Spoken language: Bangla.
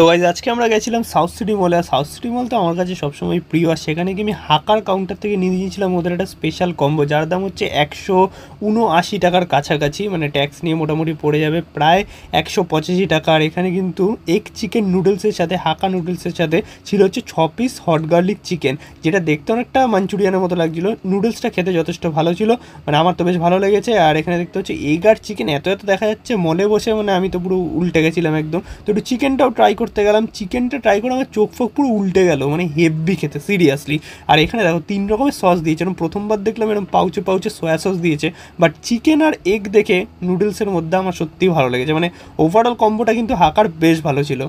তো গাইজ আজকে আমরা গেছিলাম সাউথ সিটি মলে আর সাউথ সিটি মল তো আমার কাছে সবসময় প্রিয় আর সেখানে গিয়ে আমি হাকার কাউন্টার থেকে নিয়ে নিয়েছিলাম ওদের একটা স্পেশাল কম্বো যার দাম হচ্ছে একশো উনআশি টাকার কাছাকাছি মানে ট্যাক্স নিয়ে মোটামুটি পড়ে যাবে প্রায় একশো পঁচাশি টাকা আর এখানে কিন্তু এক চিকেন নুডলসের সাথে হাকা নুডলসের সাথে ছিল হচ্ছে ছ পিস হট গার্লিক চিকেন যেটা দেখতে অনেকটা মাঞ্চুরিয়ানের মতো লাগছিল নুডলসটা খেতে যথেষ্ট ভালো ছিল মানে আমার তো বেশ ভালো লেগেছে আর এখানে দেখতে হচ্ছে এগার চিকেন এত এত দেখা যাচ্ছে মলে বসে মানে আমি তো পুরো উল্টে গেছিলাম একদম তো একটু চিকেনটাও ট্রাই করতে গেলাম চিকেনটা ট্রাই করে আমার চোখ ফোক পুরো উল্টে গেল মানে হেভি খেতে সিরিয়াসলি আর এখানে দেখো তিন রকমের সস দিয়েছে এরকম প্রথমবার দেখলাম এরকম পাউচে পাউচে সয়া সস দিয়েছে বাট চিকেন আর এগ দেখে নুডলসের মধ্যে আমার সত্যিই ভালো লেগেছে মানে ওভারঅল কম্বোটা কিন্তু হাকার বেশ ভালো ছিল